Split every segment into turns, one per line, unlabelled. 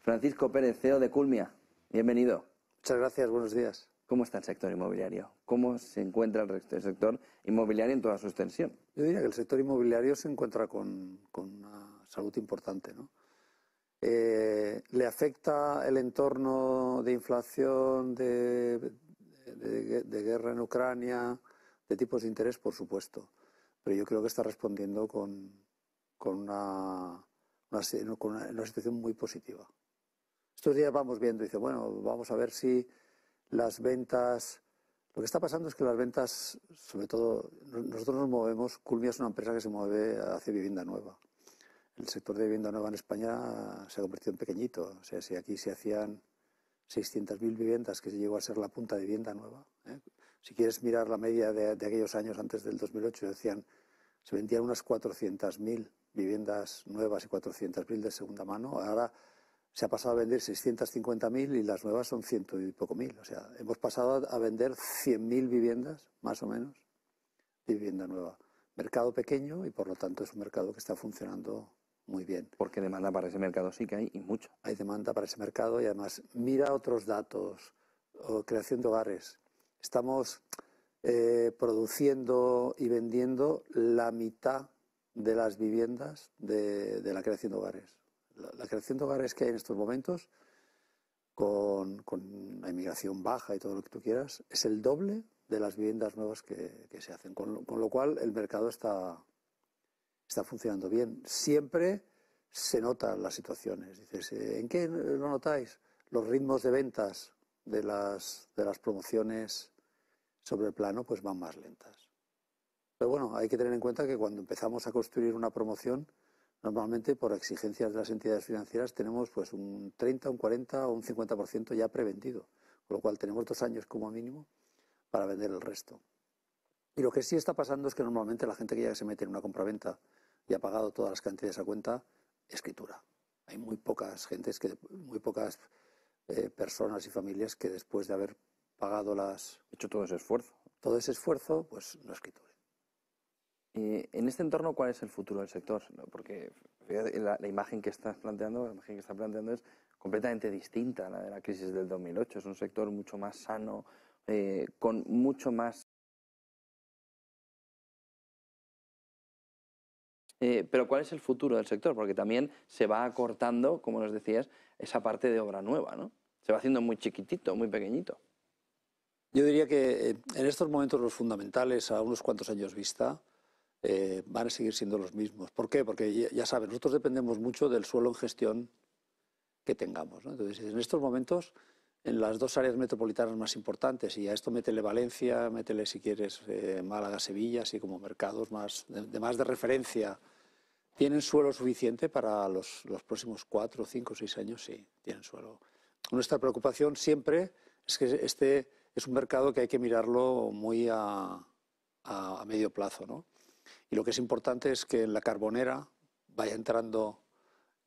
Francisco Pérez, CEO de Culmia. Bienvenido. Muchas gracias, buenos días. ¿Cómo está el sector inmobiliario? ¿Cómo se encuentra el sector inmobiliario en toda su extensión?
Yo diría que el sector inmobiliario se encuentra con, una salud importante. ¿no? Eh, ¿Le afecta el entorno de inflación, de, guerra en Ucrania, de tipos de interés? Por supuesto. Pero yo creo que está respondiendo con una una, con una, situación muy positiva. Estos días vamos viendo, dice, bueno, vamos a ver si las ventas. Lo que está pasando es que las ventas, sobre todo, nosotros nos movemos, Culmia es una empresa que se mueve hacia vivienda nueva. El sector de vivienda nueva en España se ha convertido en pequeñito. O sea, si aquí se hacían 600.000 viviendas, que se llegó a ser la punta de vivienda nueva, ¿eh? si quieres mirar la media de, de, aquellos años antes del 2008, decían, se vendían unas 400.000 viviendas nuevas y 400.000 de segunda mano. Ahora se ha pasado a vender 650.000 y las nuevas son ciento y poco mil. O sea, hemos pasado a vender 100.000 viviendas, más o menos, de vivienda nueva. Mercado pequeño y por lo tanto es un mercado que está funcionando muy bien. Porque demanda para ese mercado sí que hay y mucho. Hay demanda para ese mercado y además mira otros datos. creación de hogares. Estamos eh, produciendo y vendiendo la mitad de las viviendas de, la creación de hogares. La, creación de hogares que hay en estos momentos, con, la inmigración baja y todo lo que tú quieras, es el doble de las viviendas nuevas que, se hacen. Con, lo cual, el mercado está, está funcionando bien. Siempre se notan las situaciones. Dices, eh, ¿en qué lo notáis? Los ritmos de ventas de las, de las promociones sobre el plano pues van más lentas. Pero bueno, hay que tener en cuenta que cuando empezamos a construir una promoción, normalmente por exigencias de las entidades financieras tenemos pues un 30, un 40 o un 50% ya prevendido, con lo cual tenemos dos años como mínimo para vender el resto. Y lo que sí está pasando es que normalmente la gente que ya se mete en una compraventa y ha pagado todas las cantidades a cuenta, escritura. Hay muy pocas gentes, muy pocas eh, personas y familias que después de haber pagado las... Hecho todo ese esfuerzo. Todo ese esfuerzo, pues no escritura. Eh, en este
entorno, ¿cuál es el futuro del sector? Porque la, imagen que estás planteando, la imagen que está planteando es completamente distinta a la de la crisis del 2008. Es un sector mucho más sano, eh, con mucho más. Eh, pero ¿cuál es el futuro del sector? Porque también se va acortando, como nos decías, esa parte de obra nueva, ¿no? Se va haciendo muy chiquitito, muy pequeñito. Yo
diría que en estos momentos los fundamentales, a unos cuantos años vista, eh, van a seguir siendo los mismos. ¿Por qué? Porque ya, saben, nosotros dependemos mucho del suelo en gestión que tengamos. Entonces, en estos momentos, en las dos áreas metropolitanas más importantes, y a esto métele Valencia, métele si quieres eh, Málaga, Sevilla, así como mercados más de, más de referencia, ¿tienen suelo suficiente para los, los próximos cuatro, cinco, seis años? Sí, tienen suelo. Nuestra preocupación siempre es que este es un mercado que hay que mirarlo muy a, a medio plazo, ¿no? Y lo que es importante es que en la carbonera vaya entrando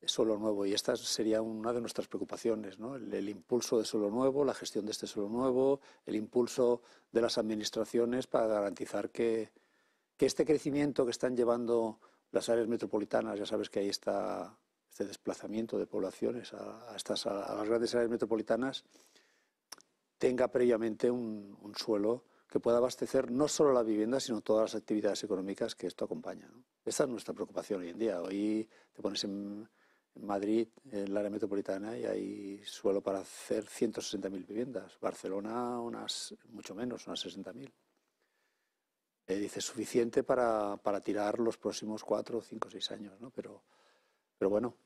suelo nuevo y esta sería una de nuestras preocupaciones, el, impulso de suelo nuevo, la gestión de este suelo nuevo, el impulso de las administraciones para garantizar que, este crecimiento que están llevando las áreas metropolitanas, ya sabes que ahí está este desplazamiento de poblaciones a, las grandes áreas metropolitanas, tenga previamente un suelo que pueda abastecer no solo la vivienda, sino todas las actividades económicas que esto acompaña. Esa es nuestra preocupación hoy en día. Hoy te pones en, Madrid, en el área metropolitana, y hay suelo para hacer 160.000 viviendas. Barcelona, unas mucho menos, unas 60.000. Eh, dice, suficiente para, tirar los próximos cuatro, cinco, seis años, ¿no? Pero, pero bueno,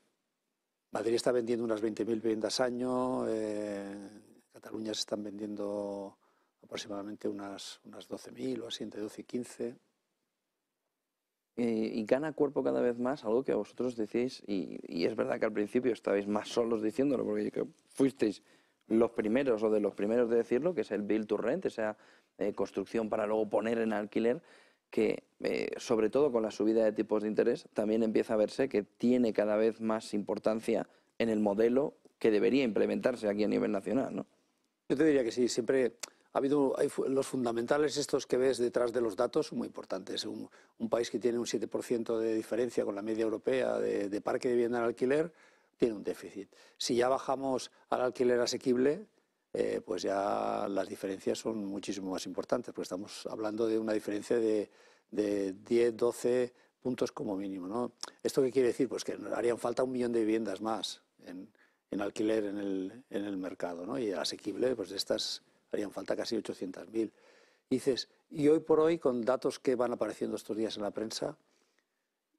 Madrid está vendiendo unas 20.000 viviendas año, eh, Cataluña se están vendiendo aproximadamente unas, unas 12.000 o así, entre 12 y 15.
Y, gana cuerpo cada vez más, algo que vosotros decís y, es verdad que al principio estabais más solos diciéndolo, porque fuisteis los primeros o de los primeros de decirlo, que es el build to rent, esa eh, construcción para luego poner en alquiler, que eh, sobre todo con la subida de tipos de interés también empieza a verse que tiene cada vez más importancia en el modelo que debería
implementarse
aquí a nivel nacional,
¿no? Yo te diría que sí, siempre habido los fundamentales estos que ves detrás de los datos son muy importantes. Un, país que tiene un 7% de diferencia con la media europea de, parque de vivienda en alquiler tiene un déficit. Si ya bajamos al alquiler asequible, eh, pues ya las diferencias son muchísimo más importantes, porque estamos hablando de una diferencia de, 10, 12 puntos como mínimo. ¿no? ¿Esto qué quiere decir? Pues que harían falta un millón de viviendas más en, alquiler en el, mercado, ¿no? y asequible, pues de estas harían falta casi 800.000. dices, y hoy por hoy, con datos que van apareciendo estos días en la prensa,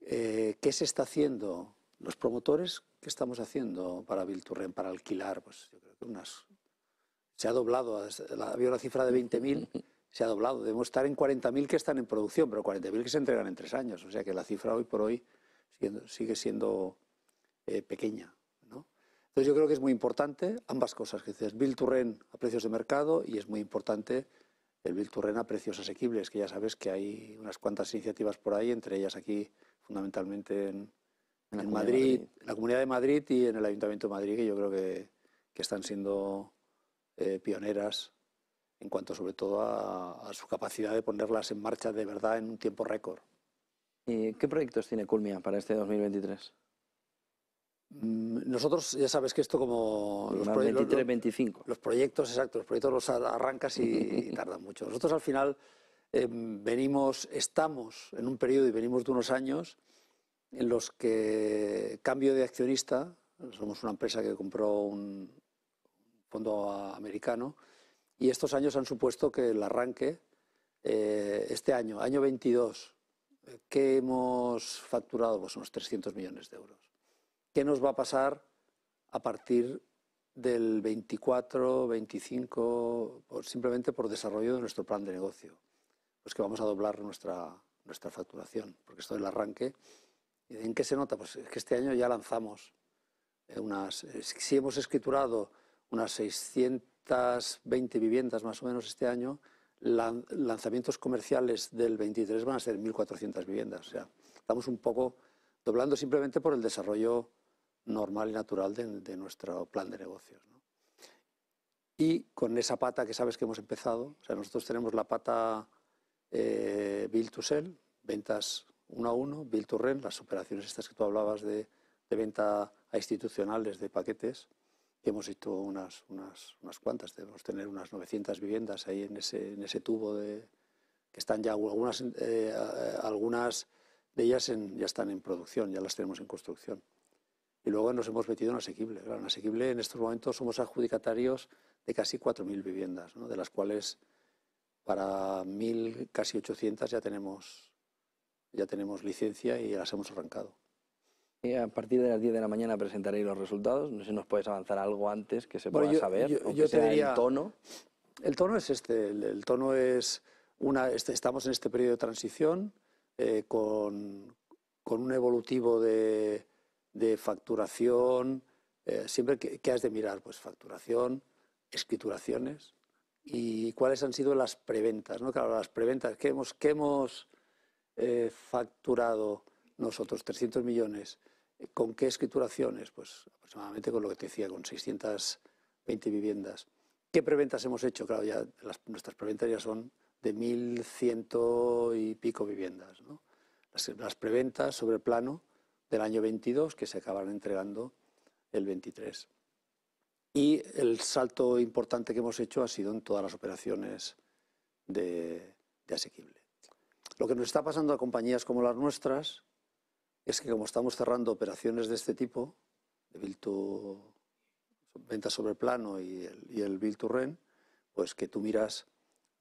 eh, ¿qué se está haciendo? Los promotores, ¿qué estamos haciendo para Vilturren, para alquilar? Pues yo creo que unas... Se ha doblado, había una cifra de 20.000 se ha doblado. Debemos estar en 40.000 que están en producción, pero 40.000 que se entregan en tres años. O sea que la cifra hoy por hoy sigue siendo eh, pequeña. Entonces yo creo que es muy importante ambas cosas, que dices, Bill Turren a precios de mercado y es muy importante el Bill Turren a precios asequibles, que ya sabes que hay unas cuantas iniciativas por ahí, entre ellas aquí fundamentalmente en, Madrid, en la Comunidad de Madrid y en el Ayuntamiento de Madrid, que yo creo que, están siendo eh, pioneras en cuanto sobre todo a, a, su capacidad de ponerlas en marcha de verdad en un tiempo récord. ¿Y qué proyectos tiene Culmia para este 2023? Mm, nosotros ya sabes que esto como los, proyectos, proyectos, exacto, los proyectos los arrancas y, tardan mucho. Nosotros al final em, venimos, estamos en un periodo y venimos de unos años en los que cambio de accionista, somos una empresa que compró un fondo americano y estos años han supuesto que el arranque eh, este año, año 22, eh, ¿qué hemos facturado? Pues unos 300 millones de euros qué nos va a pasar a partir del 24, 25, por, simplemente por desarrollo de nuestro plan de negocio. Pues que vamos a doblar nuestra, nuestra facturación, porque esto el arranque. ¿En qué se nota? Pues es que este año ya lanzamos eh, unas, eh, si hemos escriturado unas 620 viviendas más o menos este año, lanzamientos comerciales del 23 van a ser 1.400 viviendas. O sea, estamos un poco doblando simplemente por el desarrollo normal y natural de, nuestro plan de negocios. Y con esa pata que sabes que hemos empezado, sea, nosotros tenemos la pata eh, to Sell, ventas uno a uno, build to Rent, las operaciones estas que tú hablabas de, venta a institucionales de paquetes, que hemos hecho unas, cuantas, debemos tener unas 900 viviendas ahí en ese, tubo que están ya algunas, eh, de ellas ya están en producción, ya las tenemos en construcción y luego nos hemos metido en asequible. en asequible en estos momentos somos adjudicatarios de casi 4.000 viviendas, de las cuales para 1.000, casi 800 ya tenemos, ya tenemos licencia y las hemos arrancado. Y a partir de las 10 de la mañana presentaréis los resultados. No sé si nos puedes
avanzar algo antes que se pueda saber, yo, diría, el tono.
El tono es este, el, tono es... Una, este, estamos en este periodo de transición eh, con, con un evolutivo de, de facturación, eh, siempre que, has de mirar, pues facturación, escrituraciones y cuáles han sido las preventas, ¿no? Claro, las preventas qué hemos, hemos eh, facturado nosotros, 300 millones, ¿con qué escrituraciones? Pues aproximadamente con lo que te decía, con 620 viviendas. ¿Qué preventas hemos hecho? Claro, ya nuestras preventas ya son de 1.100 y pico viviendas, ¿no? las preventas sobre el plano del año 22 que se acaban entregando el 23. Y el salto importante que hemos hecho ha sido en todas las operaciones de, de asequible. Lo que nos está pasando a compañías como las nuestras es que como estamos cerrando operaciones de este tipo, de ventas venta sobre plano y el, y el to Rent, pues que tú miras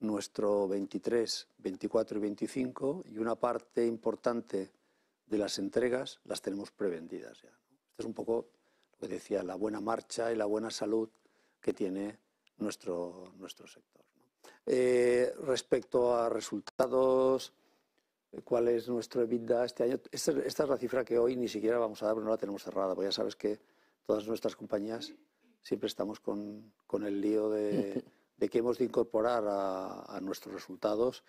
nuestro 23, 24 y 25 y una parte importante de las entregas las tenemos prevendidas ya. Esto es un poco lo que decía, la buena marcha y la buena salud que tiene nuestro, sector. Eh, respecto a resultados, eh, cuál es nuestro EBITDA este año, esta, es la cifra que hoy ni siquiera vamos a dar, pero no la tenemos cerrada, porque ya sabes que todas nuestras compañías siempre estamos con, con el lío de, de que hemos de incorporar a, a nuestros resultados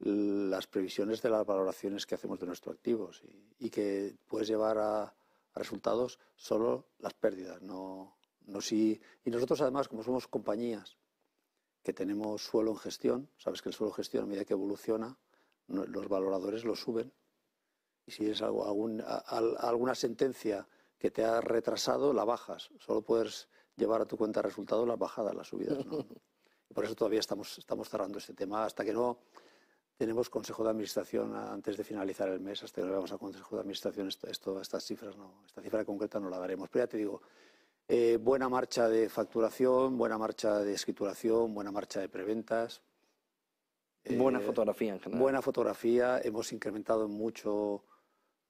las previsiones de las valoraciones que hacemos de nuestros activos y, que puedes llevar a, resultados solo las pérdidas, no, no Y nosotros además, como somos compañías que tenemos suelo en gestión, sabes que el suelo en gestión a medida que evoluciona, los valoradores lo suben y si es alguna sentencia que te ha retrasado, la bajas, solo puedes llevar a tu cuenta resultados las bajadas, las subidas. por eso todavía estamos, estamos cerrando este tema hasta que no tenemos consejo de administración antes de finalizar el mes, hasta que vamos a consejo de administración, esto, estas cifras no, esta cifra concreta no la daremos. Pero ya te digo, eh, buena marcha de facturación, buena marcha de escrituración, buena marcha de preventas. buena eh, fotografía en general. Buena fotografía, hemos incrementado mucho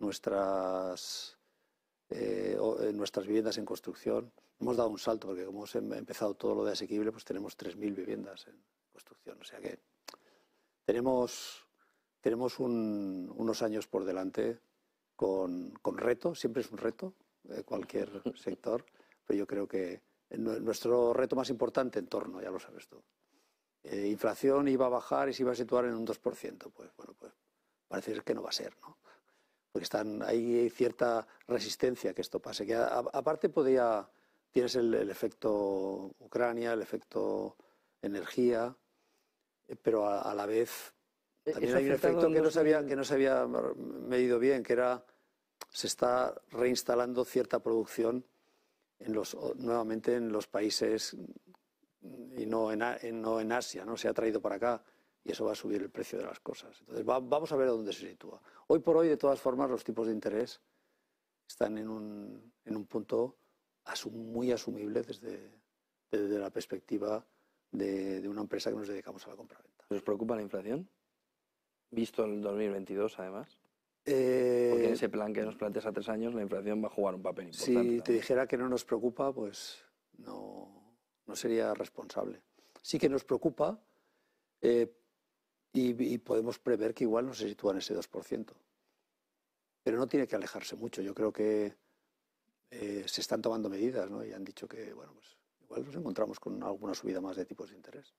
nuestras, eh, nuestras viviendas en construcción. Hemos dado un salto, porque como hemos em-, empezado todo lo de asequible, pues tenemos 3.000 viviendas en construcción. O sea que tenemos, unos años por delante con, reto, siempre es un reto, eh, cualquier sector, pero yo creo que nuestro reto más importante, en torno, ya lo sabes tú. Eh, inflación iba a bajar y se iba a situar en un 2%, pues bueno, pues parece que no va a ser, ¿no? Porque están, hay cierta resistencia a que esto pase, aparte podía, tienes el efecto Ucrania, el efecto energía, eh, pero a, la vez e-, también hay un efecto que no, se había, que no se había medido bien, que era se está reinstalando cierta producción nuevamente en los países y no en, no en Asia, ¿no? se ha traído para acá y eso va a subir el precio de las cosas. Entonces vamos a ver a dónde se sitúa. Hoy por hoy, de todas formas, los tipos de interés están en un, en un punto muy asumible desde, desde la perspectiva de, una empresa que nos dedicamos a la compraventa. ¿Nos preocupa la inflación? Visto el 2022, además. Eh, Porque en ese
plan que nos planteas a tres años, la inflación va a jugar un papel importante. Si te
dijera que no nos preocupa, pues no, no sería responsable. Sí que nos preocupa eh, y, podemos prever que igual no se sitúa en ese 2% pero no tiene que alejarse mucho. Yo creo que eh, se están tomando medidas, ¿no? Y han dicho que, bueno, pues igual nos encontramos con alguna subida más de tipos de interés.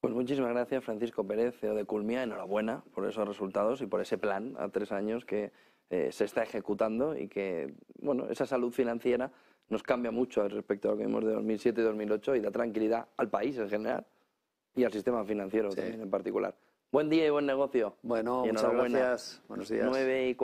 Pues muchísimas
gracias, Francisco Pérez, CEO de Culmia. Enhorabuena por esos resultados y por ese plan a tres años que eh, se está ejecutando y que, bueno, esa salud financiera nos cambia mucho respecto a lo que vimos de 2007 y 2008 y da tranquilidad al país en general y al sistema financiero también en particular. Buen día y buen negocio. Bueno, muchas gracias. Buenos días.